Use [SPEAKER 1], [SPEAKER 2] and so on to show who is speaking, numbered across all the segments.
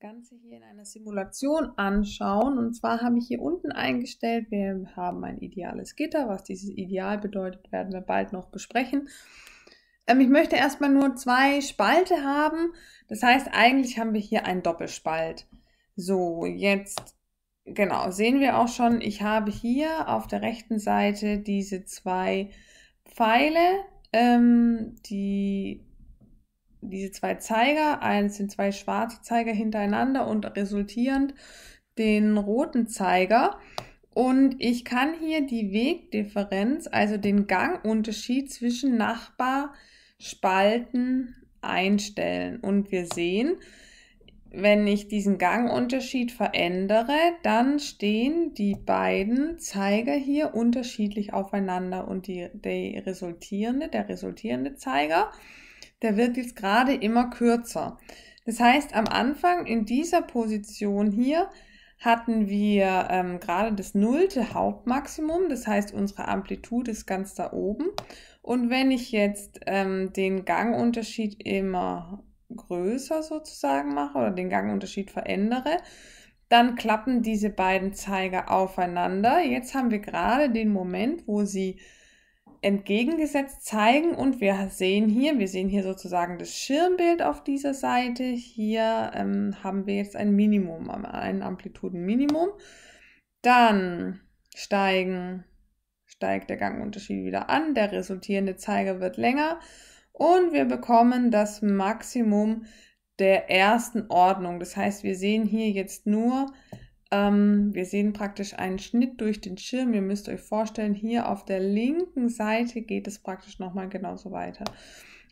[SPEAKER 1] Ganze hier in einer Simulation anschauen. Und zwar habe ich hier unten eingestellt, wir haben ein ideales Gitter. Was dieses Ideal bedeutet, werden wir bald noch besprechen. Ähm, ich möchte erstmal nur zwei Spalte haben. Das heißt, eigentlich haben wir hier einen Doppelspalt. So, jetzt genau, sehen wir auch schon, ich habe hier auf der rechten Seite diese zwei Pfeile, ähm, die diese zwei Zeiger, eins sind zwei schwarze Zeiger hintereinander und resultierend den roten Zeiger. Und ich kann hier die Wegdifferenz, also den Gangunterschied zwischen Nachbarspalten einstellen. Und wir sehen, wenn ich diesen Gangunterschied verändere, dann stehen die beiden Zeiger hier unterschiedlich aufeinander und die, die resultierende, der resultierende Zeiger der wird jetzt gerade immer kürzer. Das heißt, am Anfang in dieser Position hier hatten wir ähm, gerade das nullte Hauptmaximum, das heißt unsere Amplitude ist ganz da oben. Und wenn ich jetzt ähm, den Gangunterschied immer größer sozusagen mache oder den Gangunterschied verändere, dann klappen diese beiden Zeiger aufeinander. Jetzt haben wir gerade den Moment, wo sie entgegengesetzt zeigen und wir sehen hier, wir sehen hier sozusagen das Schirmbild auf dieser Seite. Hier ähm, haben wir jetzt ein Minimum, ein Amplitudenminimum. Dann steigen, steigt der Gangunterschied wieder an, der resultierende Zeiger wird länger und wir bekommen das Maximum der ersten Ordnung. Das heißt, wir sehen hier jetzt nur ähm, wir sehen praktisch einen Schnitt durch den Schirm. Ihr müsst euch vorstellen, hier auf der linken Seite geht es praktisch nochmal genauso weiter.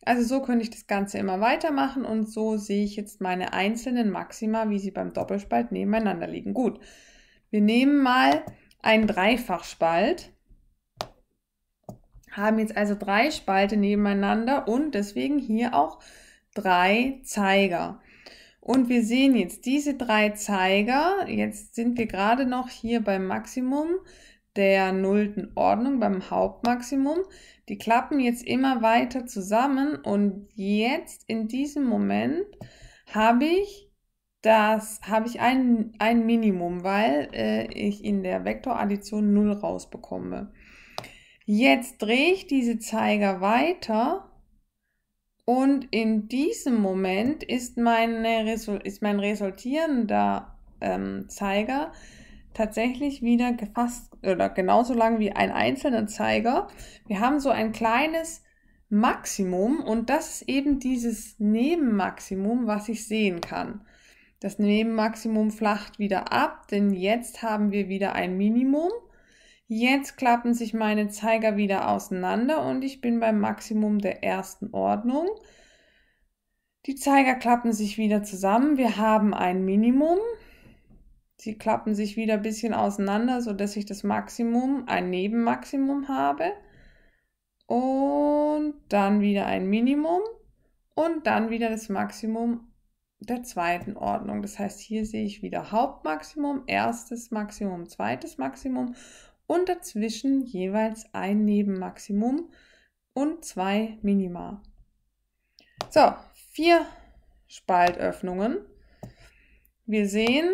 [SPEAKER 1] Also so könnte ich das Ganze immer weitermachen und so sehe ich jetzt meine einzelnen Maxima, wie sie beim Doppelspalt nebeneinander liegen. Gut, wir nehmen mal einen Dreifachspalt, haben jetzt also drei Spalte nebeneinander und deswegen hier auch drei Zeiger. Und wir sehen jetzt diese drei Zeiger. Jetzt sind wir gerade noch hier beim Maximum der nullten Ordnung, beim Hauptmaximum. Die klappen jetzt immer weiter zusammen und jetzt in diesem Moment habe ich das habe ich ein, ein Minimum, weil äh, ich in der Vektoraddition 0 rausbekomme. Jetzt drehe ich diese Zeiger weiter und in diesem Moment ist, meine, ist mein resultierender ähm, Zeiger tatsächlich wieder gefasst oder genauso lang wie ein einzelner Zeiger. Wir haben so ein kleines Maximum und das ist eben dieses Nebenmaximum, was ich sehen kann. Das Nebenmaximum flacht wieder ab, denn jetzt haben wir wieder ein Minimum Jetzt klappen sich meine Zeiger wieder auseinander und ich bin beim Maximum der ersten Ordnung. Die Zeiger klappen sich wieder zusammen. Wir haben ein Minimum. Sie klappen sich wieder ein bisschen auseinander, sodass ich das Maximum, ein Nebenmaximum habe. Und dann wieder ein Minimum. Und dann wieder das Maximum der zweiten Ordnung. Das heißt, hier sehe ich wieder Hauptmaximum, erstes Maximum, zweites Maximum und dazwischen jeweils ein Nebenmaximum und zwei Minima. So, vier Spaltöffnungen. Wir sehen,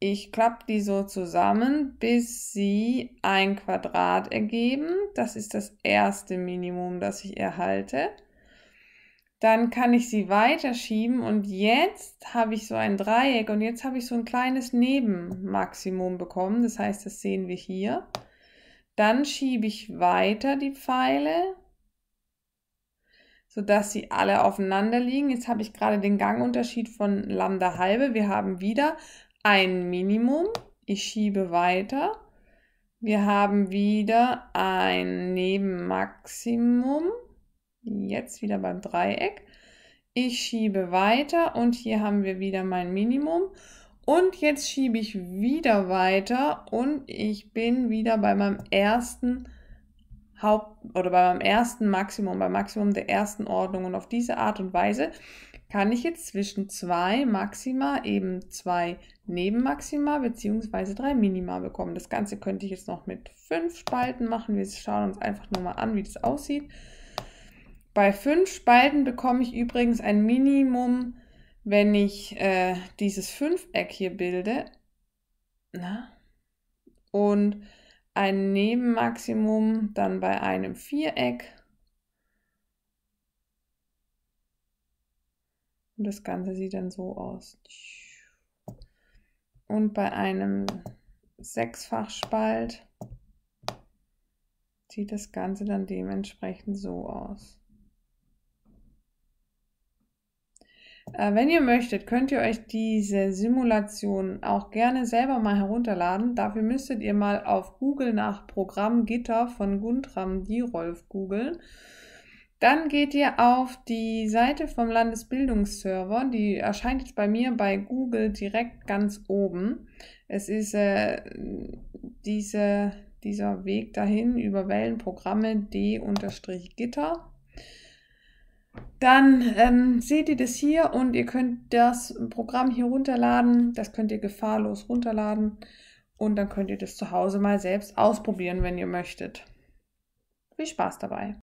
[SPEAKER 1] ich klappe die so zusammen, bis sie ein Quadrat ergeben. Das ist das erste Minimum, das ich erhalte dann kann ich sie weiterschieben und jetzt habe ich so ein Dreieck und jetzt habe ich so ein kleines Nebenmaximum bekommen. Das heißt, das sehen wir hier. Dann schiebe ich weiter die Pfeile, sodass sie alle aufeinander liegen. Jetzt habe ich gerade den Gangunterschied von Lambda halbe. Wir haben wieder ein Minimum. Ich schiebe weiter. Wir haben wieder ein Nebenmaximum jetzt wieder beim Dreieck. Ich schiebe weiter und hier haben wir wieder mein Minimum. Und jetzt schiebe ich wieder weiter und ich bin wieder bei meinem ersten Haupt- oder bei meinem ersten Maximum, beim Maximum der ersten Ordnung. Und auf diese Art und Weise kann ich jetzt zwischen zwei Maxima eben zwei Nebenmaxima bzw. drei Minima bekommen. Das Ganze könnte ich jetzt noch mit fünf Spalten machen. Wir schauen uns einfach nur mal an, wie das aussieht. Bei fünf Spalten bekomme ich übrigens ein Minimum, wenn ich äh, dieses Fünfeck hier bilde. Na? Und ein Nebenmaximum dann bei einem Viereck. Und das Ganze sieht dann so aus. Und bei einem Sechsfachspalt sieht das Ganze dann dementsprechend so aus. Äh, wenn ihr möchtet, könnt ihr euch diese Simulation auch gerne selber mal herunterladen. Dafür müsstet ihr mal auf Google nach Programm Gitter von Guntram Dierolf googeln. Dann geht ihr auf die Seite vom Landesbildungsserver. Die erscheint jetzt bei mir bei Google direkt ganz oben. Es ist äh, diese, dieser Weg dahin über Wellenprogramme d-gitter. Dann ähm, seht ihr das hier und ihr könnt das Programm hier runterladen. Das könnt ihr gefahrlos runterladen und dann könnt ihr das zu Hause mal selbst ausprobieren, wenn ihr möchtet. Viel Spaß dabei!